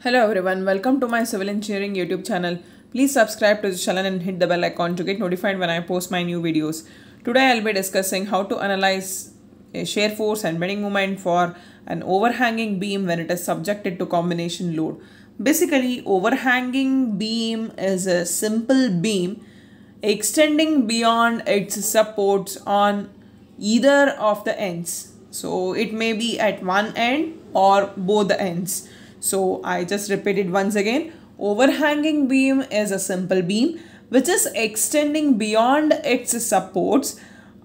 Hello everyone, welcome to my civil engineering YouTube channel. Please subscribe to the channel and hit the bell icon to get notified when I post my new videos. Today I'll be discussing how to analyze a shear force and bending moment for an overhanging beam when it is subjected to combination load. Basically, overhanging beam is a simple beam extending beyond its supports on either of the ends. So it may be at one end or both the ends. So I just repeat it once again. Overhanging beam is a simple beam which is extending beyond its supports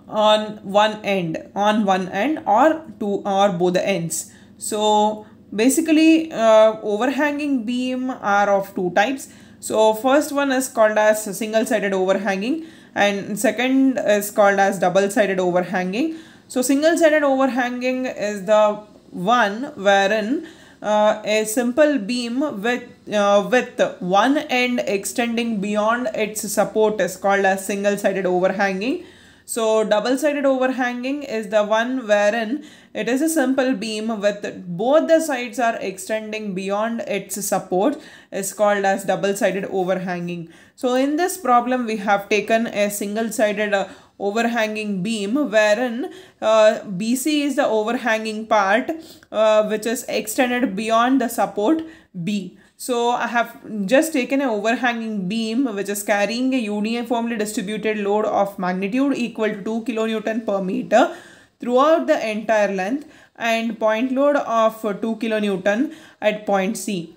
on one end, on one end or two or both the ends. So basically uh, overhanging beam are of two types. So first one is called as single sided overhanging and second is called as double sided overhanging. So single sided overhanging is the one wherein uh, a simple beam with, uh, with one end extending beyond its support is called as single-sided overhanging. So double-sided overhanging is the one wherein it is a simple beam with both the sides are extending beyond its support is called as double-sided overhanging. So in this problem we have taken a single-sided uh, overhanging beam wherein uh, BC is the overhanging part uh, which is extended beyond the support B. So I have just taken an overhanging beam which is carrying a uniformly distributed load of magnitude equal to 2 kilonewton per meter throughout the entire length and point load of 2 kilonewton at point C.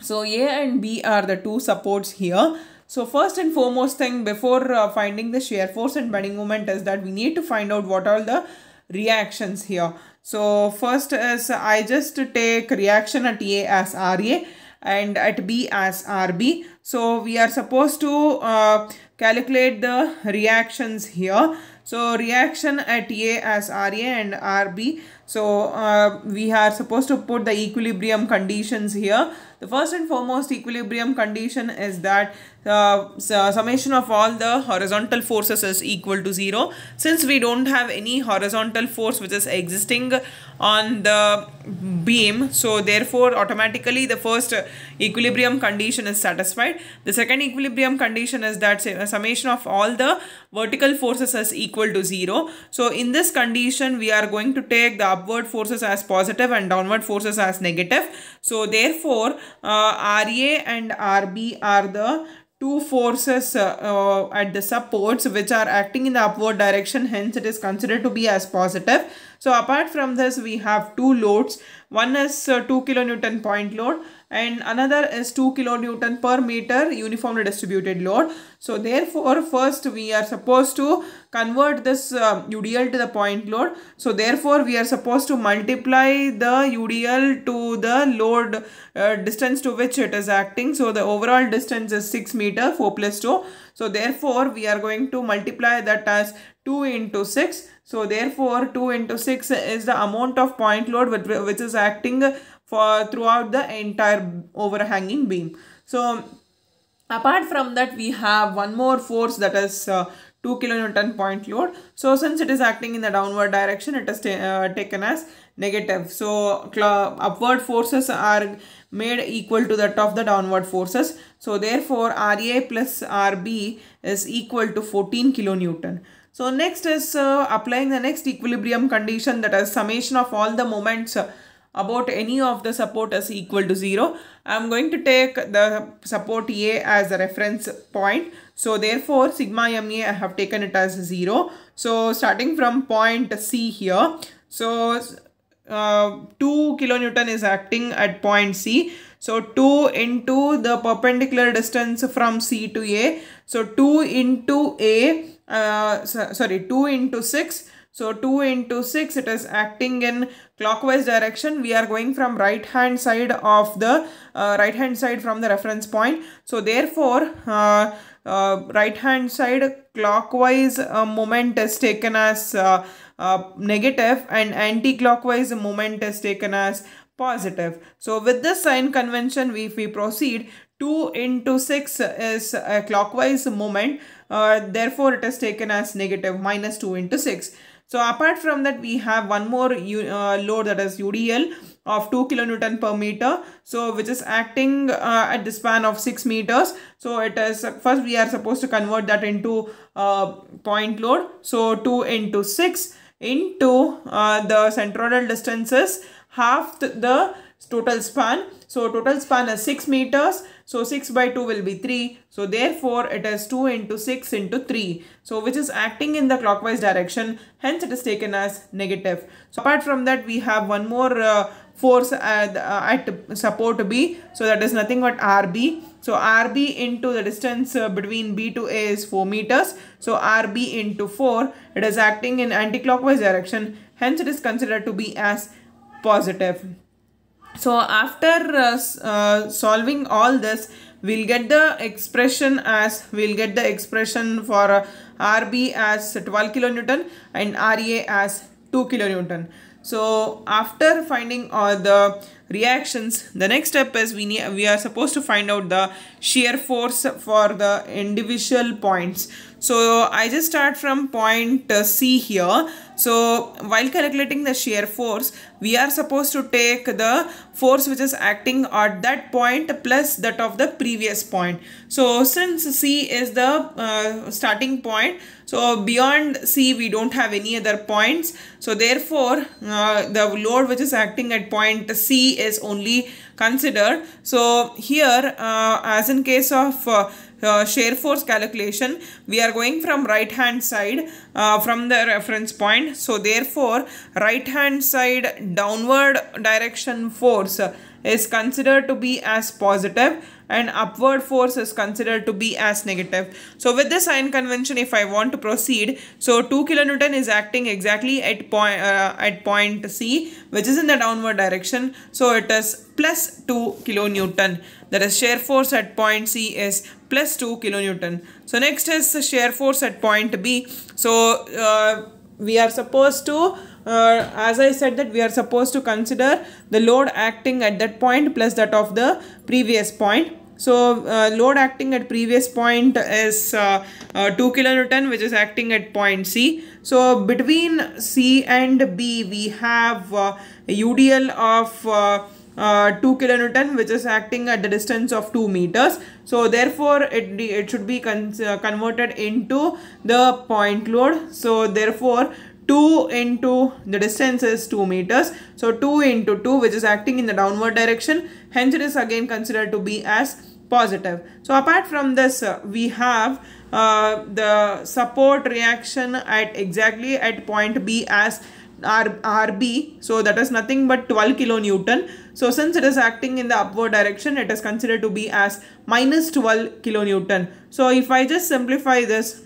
So A and B are the two supports here so first and foremost thing before uh, finding the shear force and bending moment is that we need to find out what are the reactions here. So first is I just take reaction at A as RA and at B as RB. So we are supposed to uh, calculate the reactions here. So reaction at A as RA and RB. So uh, we are supposed to put the equilibrium conditions here. The first and foremost equilibrium condition is that uh, so uh, summation of all the horizontal forces is equal to 0. Since we don't have any horizontal force which is existing on the beam, so therefore automatically the first equilibrium condition is satisfied. The second equilibrium condition is that summation of all the vertical forces as equal to 0. So in this condition, we are going to take the upward forces as positive and downward forces as negative. So therefore, uh, RA and RB are the two forces uh, uh, at the supports which are acting in the upward direction hence it is considered to be as positive so apart from this we have two loads one is uh, 2 kilonewton point load and another is 2 kilonewton per meter uniformly distributed load. So therefore first we are supposed to convert this uh, UDL to the point load. So therefore we are supposed to multiply the UDL to the load uh, distance to which it is acting. So the overall distance is 6 meter 4 plus 2. So therefore we are going to multiply that as 2 into 6. So therefore 2 into 6 is the amount of point load which, which is acting for throughout the entire overhanging beam. So apart from that we have one more force that is uh, 2 kilonewton point load. So since it is acting in the downward direction it is uh, taken as negative. So upward forces are made equal to that of the downward forces. So therefore RA plus RB is equal to 14 kilonewton. So next is uh, applying the next equilibrium condition that is summation of all the moments uh, about any of the support as equal to 0. I'm going to take the support A as a reference point. So therefore sigma MA I have taken it as 0. So starting from point C here. So uh, 2 kilonewton is acting at point C. So 2 into the perpendicular distance from C to A. So 2 into A, uh, so, sorry, 2 into 6 so 2 into 6, it is acting in clockwise direction. We are going from right hand side of the uh, right hand side from the reference point. So therefore, uh, uh, right hand side clockwise uh, moment is taken as uh, uh, negative and anti-clockwise moment is taken as positive. So with this sign convention, we, if we proceed, 2 into 6 is a clockwise moment. therefore, it is taken as negative minus 2 into 6. So apart from that, we have one more uh, load that is UDL of 2 kilonewton per meter. So which is acting uh, at the span of 6 meters. So it is first we are supposed to convert that into uh, point load. So 2 into 6 into uh, the centroidal distance is half the, the total span. So total span is 6 meters so 6 by 2 will be 3. So therefore it is 2 into 6 into 3. So which is acting in the clockwise direction. Hence it is taken as negative. So apart from that we have one more uh, force at, uh, at support B. So that is nothing but RB. So RB into the distance uh, between B to A is 4 meters. So RB into 4, it is acting in anti-clockwise direction. Hence it is considered to be as positive. So after uh, uh, solving all this, we'll get the expression as, we'll get the expression for uh, RB as 12 kilonewton and RA as 2 kilonewton. So after finding all the reactions, the next step is we need, we are supposed to find out the shear force for the individual points. So I just start from point uh, C here. So while calculating the shear force, we are supposed to take the force which is acting at that point plus that of the previous point. So since C is the uh, starting point, so beyond C we don't have any other points. So therefore uh, the load which is acting at point C is only considered. So here uh, as in case of uh, uh, shear force calculation we are going from right hand side uh, from the reference point so therefore right hand side downward direction force is considered to be as positive and upward force is considered to be as negative. So with the sign convention, if I want to proceed, so 2 kilonewton is acting exactly at point uh, at point C, which is in the downward direction. So it is plus 2 kilonewton that is shear force at point C is plus 2 kilonewton. So next is shear force at point B. So uh, we are supposed to uh, as I said that we are supposed to consider the load acting at that point plus that of the previous point. So uh, load acting at previous point is uh, uh, 2 kilonewton which is acting at point C. So between C and B we have UDL uh, of uh, uh, 2 kilonewton which is acting at the distance of 2 meters so therefore it it should be con uh, converted into the point load so therefore 2 into the distance is 2 meters so 2 into 2 which is acting in the downward direction hence it is again considered to be as positive so apart from this uh, we have uh, the support reaction at exactly at point b as R, rb so that is nothing but 12 kilonewton so since it is acting in the upward direction, it is considered to be as minus 12 kilonewton. So if I just simplify this,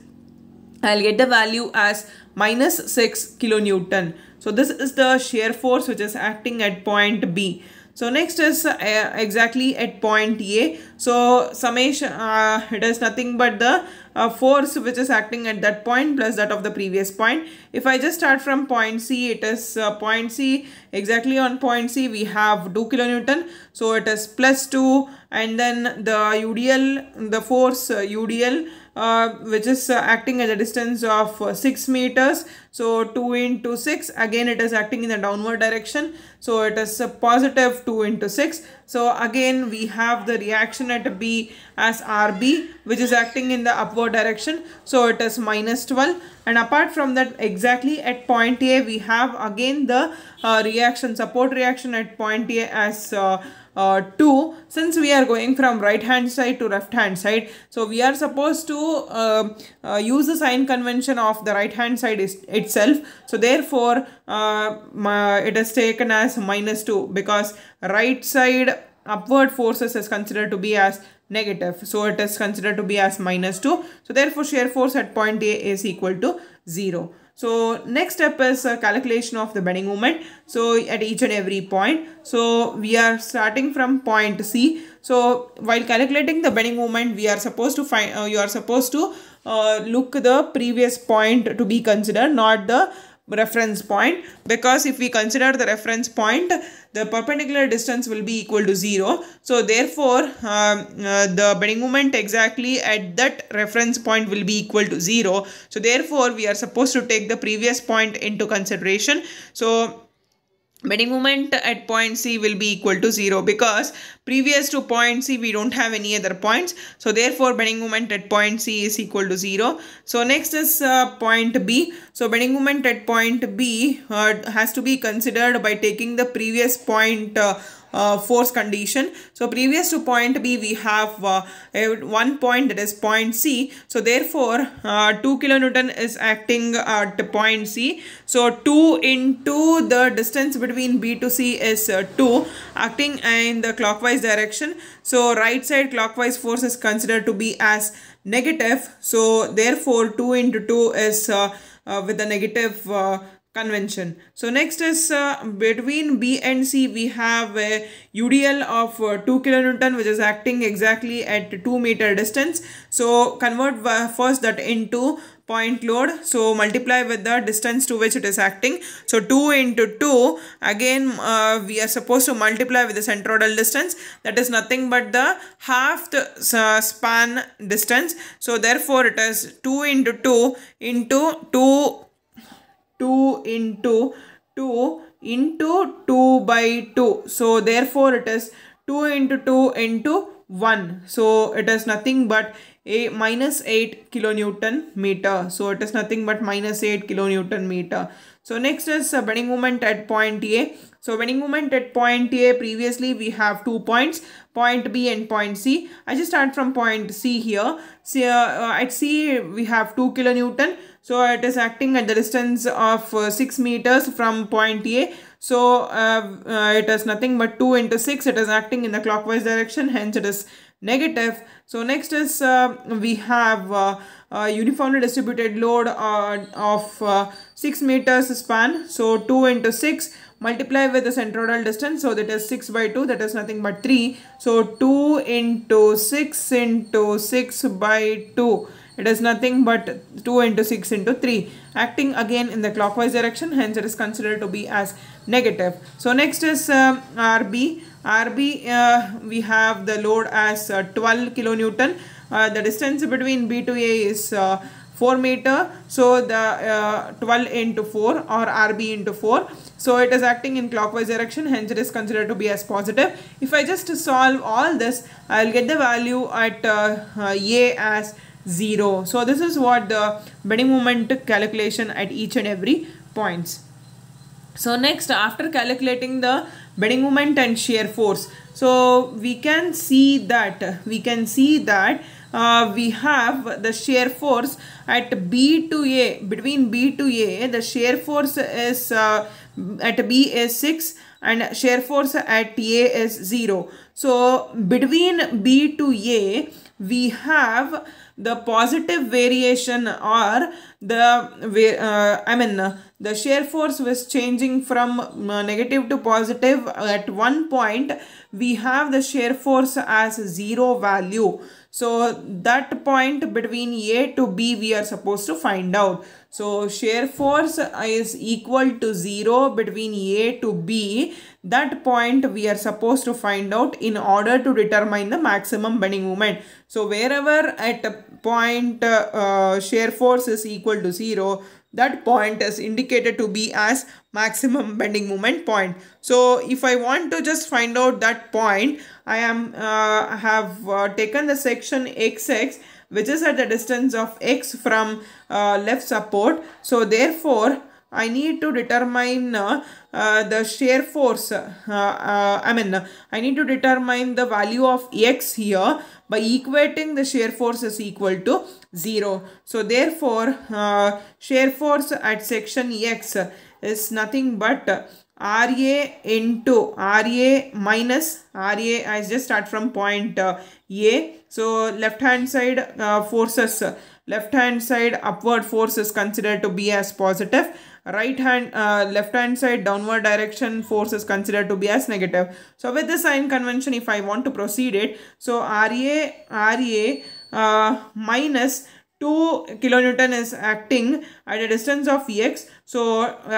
I'll get the value as minus 6 kilonewton. So this is the shear force which is acting at point B. So next is uh, exactly at point A. So summation, uh, it is nothing but the uh, force which is acting at that point plus that of the previous point. If I just start from point C, it is uh, point C. Exactly on point C, we have 2 kilonewton. So it is plus 2 and then the UDL, the force UDL uh, uh, which is uh, acting at a distance of uh, 6 meters. So 2 into 6, again it is acting in the downward direction. So it is a uh, positive 2 into 6. So again we have the reaction at B as RB which is acting in the upward direction. So it is minus 12 and apart from that exactly at point A we have again the uh, reaction support reaction at point A as uh, uh, 2 since we are going from right hand side to left hand side so we are supposed to uh, uh, use the sign convention of the right hand side is, itself so therefore uh, my, it is taken as minus 2 because right side upward forces is considered to be as negative so it is considered to be as minus 2 so therefore shear force at point A is equal to 0 so next step is calculation of the bending moment. So at each and every point. So we are starting from point C. So while calculating the bending moment, we are supposed to find, uh, you are supposed to uh, look the previous point to be considered, not the reference point because if we consider the reference point the perpendicular distance will be equal to 0 so therefore um, uh, the bending moment exactly at that reference point will be equal to 0 so therefore we are supposed to take the previous point into consideration so Bending moment at point C will be equal to 0 because previous to point C we don't have any other points. So therefore bending moment at point C is equal to 0. So next is uh, point B. So bending moment at point B uh, has to be considered by taking the previous point uh, uh, force condition. So previous to point B, we have uh, one point that is point C. So therefore, uh, 2 kilonewton is acting at point C. So 2 into the distance between B to C is uh, 2 acting in the clockwise direction. So right side clockwise force is considered to be as negative. So therefore 2 into 2 is uh, uh, with a negative convention. So next is uh, between B and C we have a UDL of uh, 2 kilonewton which is acting exactly at 2 meter distance. So convert uh, first that into point load. So multiply with the distance to which it is acting. So 2 into 2 again uh, we are supposed to multiply with the centroidal distance that is nothing but the half the uh, span distance. So therefore it is 2 into 2 into 2 2 into 2 into 2 by 2. So therefore it is 2 into 2 into 1. So it is nothing but a minus 8 kilonewton meter. So it is nothing but minus 8 kilonewton meter. So next is a bending moment at point A. So bending moment at point A previously we have two points point B and point C. I just start from point C here. So, uh, at C we have 2 kilonewton so it is acting at the distance of uh, 6 meters from point A. So uh, uh, it is nothing but 2 into 6. It is acting in the clockwise direction. Hence it is negative. So next is we have uniformly distributed load of 6 meters span. So 2 into 6 multiply with the centroidal distance so that is 6 by 2 that is nothing but 3 so 2 into 6 into 6 by 2 it is nothing but 2 into 6 into 3 acting again in the clockwise direction hence it is considered to be as negative. So next is uh, um, RB. RB uh, we have the load as uh, 12 kilonewton. Uh, the distance between B to A is uh, 4 meter. So the uh, 12 into 4 or RB into 4. So it is acting in clockwise direction hence it is considered to be as positive. If I just solve all this I will get the value at A as 0 so this is what the bending moment calculation at each and every points so next after calculating the bending moment and shear force so we can see that we can see that uh, we have the shear force at B to A between B to A the shear force is uh, at B is 6 and shear force at A is 0 so between B to A we have the positive variation or the uh, i mean the shear force was changing from uh, negative to positive at one point we have the shear force as zero value so that point between A to B we are supposed to find out. So shear force is equal to 0 between A to B. That point we are supposed to find out in order to determine the maximum bending moment. So wherever at a point uh, uh, shear force is equal to 0, that point is indicated to be as maximum bending moment point. So if I want to just find out that point, I am uh, have uh, taken the section xx which is at the distance of x from uh, left support. So therefore I need to determine uh, uh, the shear force. Uh, I mean I need to determine the value of x here by equating the shear force is equal to 0. So therefore shear force at section x is nothing but RA into RA minus RA I just start from point uh, A. So left hand side uh, forces, left hand side upward force is considered to be as positive. Right hand, uh, left hand side downward direction force is considered to be as negative. So with the sign convention if I want to proceed it, so RA, RA uh, minus 2 kilonewton is acting at a distance of Vx. So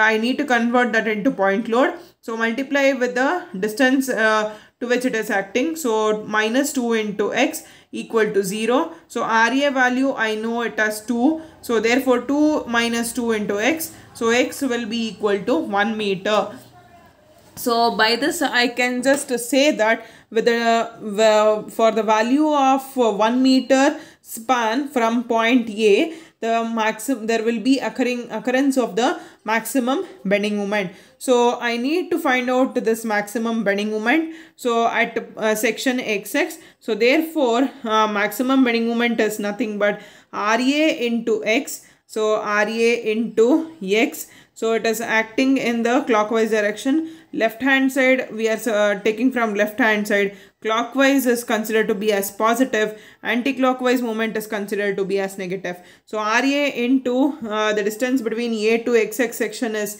I need to convert that into point load. So multiply with the distance uh, to which it is acting. So minus 2 into x equal to 0. So RA value I know it as 2. So therefore 2 minus 2 into x. So x will be equal to 1 meter. So by this I can just say that with the, for the value of 1 meter span from point A the maximum there will be occurring occurrence of the maximum bending moment. So I need to find out this maximum bending moment. So at uh, section XX so therefore uh, maximum bending moment is nothing but RA into X so RA into X so it is acting in the clockwise direction left hand side we are uh, taking from left hand side clockwise is considered to be as positive anti-clockwise moment is considered to be as negative so ra into uh, the distance between a to xx section is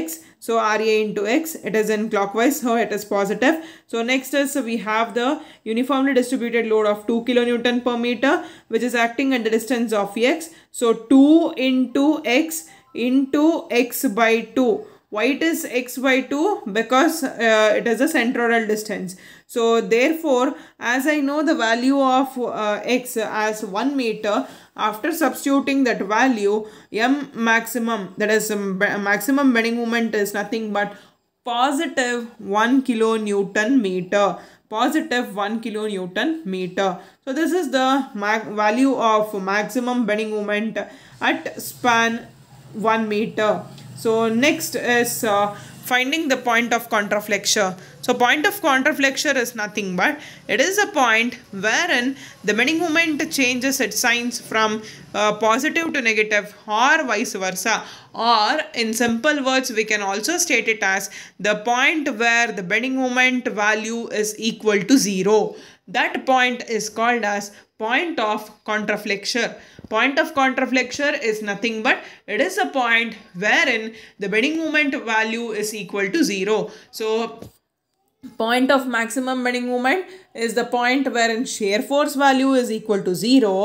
x so ra into x it is in clockwise so it is positive so next is we have the uniformly distributed load of 2 kilonewton per meter which is acting at the distance of x so 2 into x into x by 2 why it is x by 2? Because uh, it is a centroidal distance. So therefore, as I know the value of uh, x as 1 meter, after substituting that value, m maximum, that is um, maximum bending moment is nothing but positive 1 kilonewton meter positive 1 kilonewton meter. So this is the value of maximum bending moment at span 1 meter. So next is uh, finding the point of contraflexure. So point of contraflexure is nothing but it is a point wherein the bending moment changes its signs from uh, positive to negative or vice versa or in simple words we can also state it as the point where the bending moment value is equal to zero. That point is called as point of contraflexure. Point of contraflexure is nothing but it is a point wherein the bending moment value is equal to 0. So point of maximum bending moment is the point wherein shear force value is equal to 0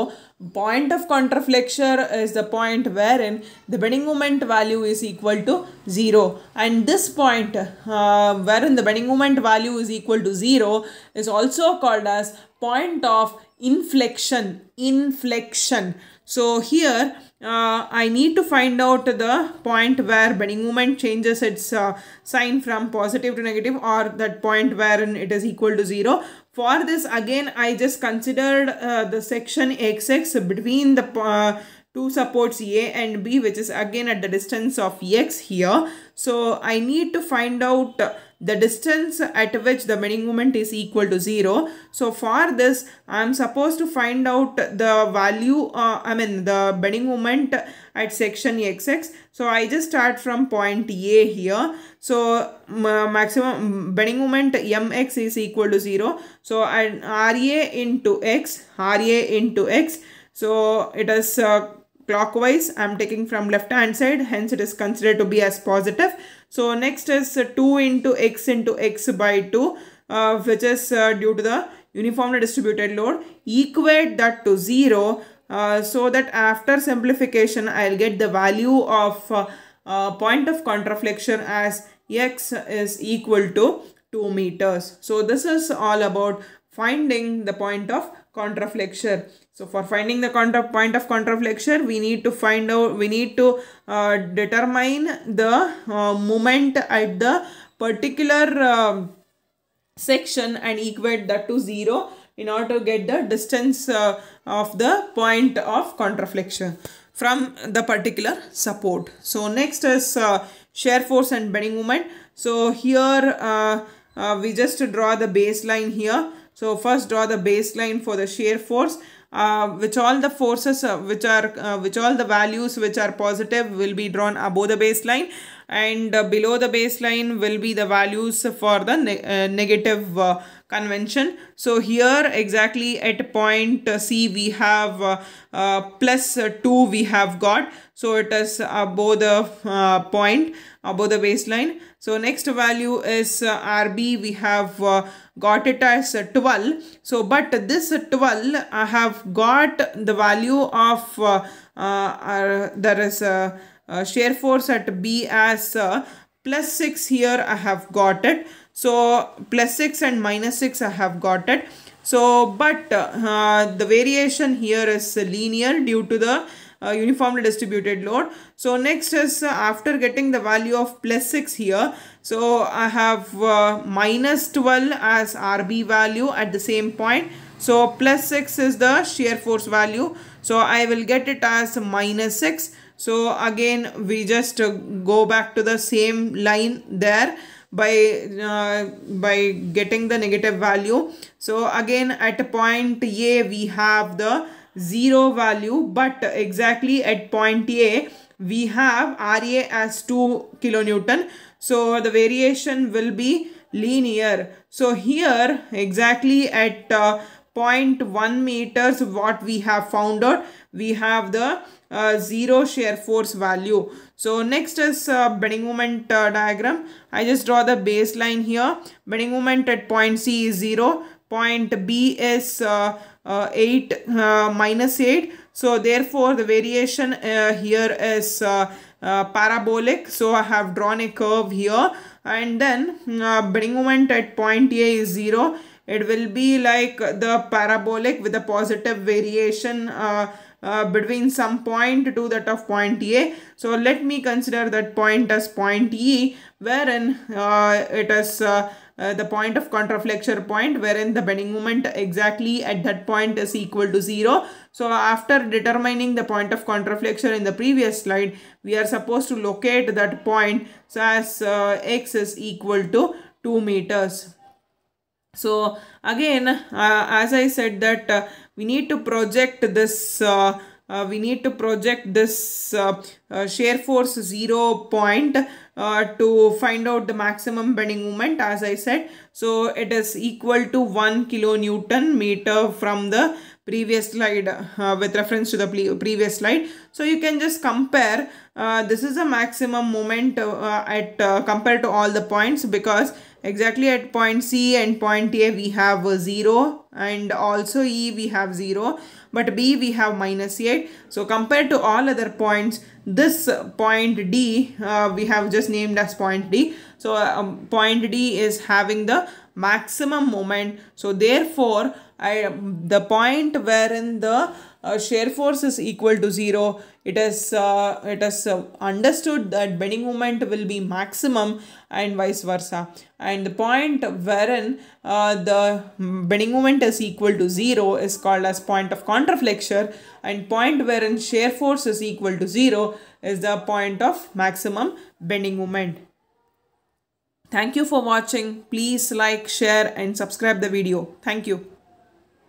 Point of contraflexure is the point wherein the bending moment value is equal to 0 and this point uh, wherein the bending moment value is equal to 0 is also called as point of inflection. Inflection. So here uh, I need to find out the point where bending moment changes its uh, sign from positive to negative or that point wherein it is equal to 0 for this again I just considered uh, the section xx between the uh, two supports A and B which is again at the distance of x here. So I need to find out the distance at which the bending moment is equal to 0. So for this, I am supposed to find out the value, uh, I mean the bending moment at section xx. So I just start from point A here. So maximum bending moment mx is equal to 0. So and RA into x, RA into x. So it is uh, clockwise. I am taking from left hand side. Hence it is considered to be as positive. So next is uh, 2 into x into x by 2 uh, which is uh, due to the uniformly distributed load. Equate that to 0 uh, so that after simplification I'll get the value of uh, uh, point of contraflexion as x is equal to 2 meters. So this is all about finding the point of contraflexure. So for finding the contra point of contraflexure, we need to find out, we need to uh, determine the uh, moment at the particular uh, section and equate that to 0 in order to get the distance uh, of the point of contraflexure from the particular support. So next is uh, shear force and bending moment. So here uh, we just draw the baseline here so first draw the baseline for the shear force uh, which all the forces uh, which are uh, which all the values which are positive will be drawn above the baseline and uh, below the baseline will be the values for the ne uh, negative uh, convention. So here exactly at point C we have uh, uh, plus 2 we have got. So it is above the uh, point, above the baseline. So next value is RB we have got it as 12. So but this 12 I have got the value of there is a uh, shear force at B as uh, plus 6 here I have got it. So plus 6 and minus 6 I have got it. So but uh, uh, the variation here is linear due to the uh, uniformly distributed load. So next is uh, after getting the value of plus 6 here. So I have uh, minus 12 as RB value at the same point. So plus 6 is the shear force value. So I will get it as minus 6 so again we just uh, go back to the same line there by uh, by getting the negative value so again at point a we have the zero value but exactly at point a we have ra as 2 kilonewton so the variation will be linear so here exactly at uh, 0.1 meters what we have found out we have the uh, zero shear force value. So next is uh, bending moment uh, diagram. I just draw the baseline here. Bending moment at point C is 0. Point B is uh, uh, 8 minus 8. So therefore the variation here is parabolic. So I have drawn a curve here. And then bending moment at point A is 0. It will be like the parabolic with a positive variation uh, between some point to that of point A. So let me consider that point as point E wherein uh, it is uh, uh, the point of contraflexure point wherein the bending moment exactly at that point is equal to 0. So after determining the point of contraflexure in the previous slide, we are supposed to locate that point so as uh, x is equal to 2 meters. So again, uh, as I said that uh, we need to project this, uh, uh we need to project this uh, uh, shear force 0 point to find out the maximum bending moment as I said. So it is equal to 1 kilonewton meter from the previous slide uh, with reference to the previous slide. So you can just compare uh, this is a maximum moment uh, at compared to all the points because exactly at point C and point A we have 0 and also E we have 0 but B we have minus 8. So compared to all other points this point D uh, we have just named as point D. So um, point D is having the maximum moment. So therefore I, the point wherein the uh, shear force is equal to 0 it is uh, it is uh, understood that bending moment will be maximum and vice versa and the point wherein uh, the bending moment is equal to 0 is called as point of contraflexure. and point wherein shear force is equal to 0 is the point of maximum bending moment thank you for watching please like share and subscribe the video thank you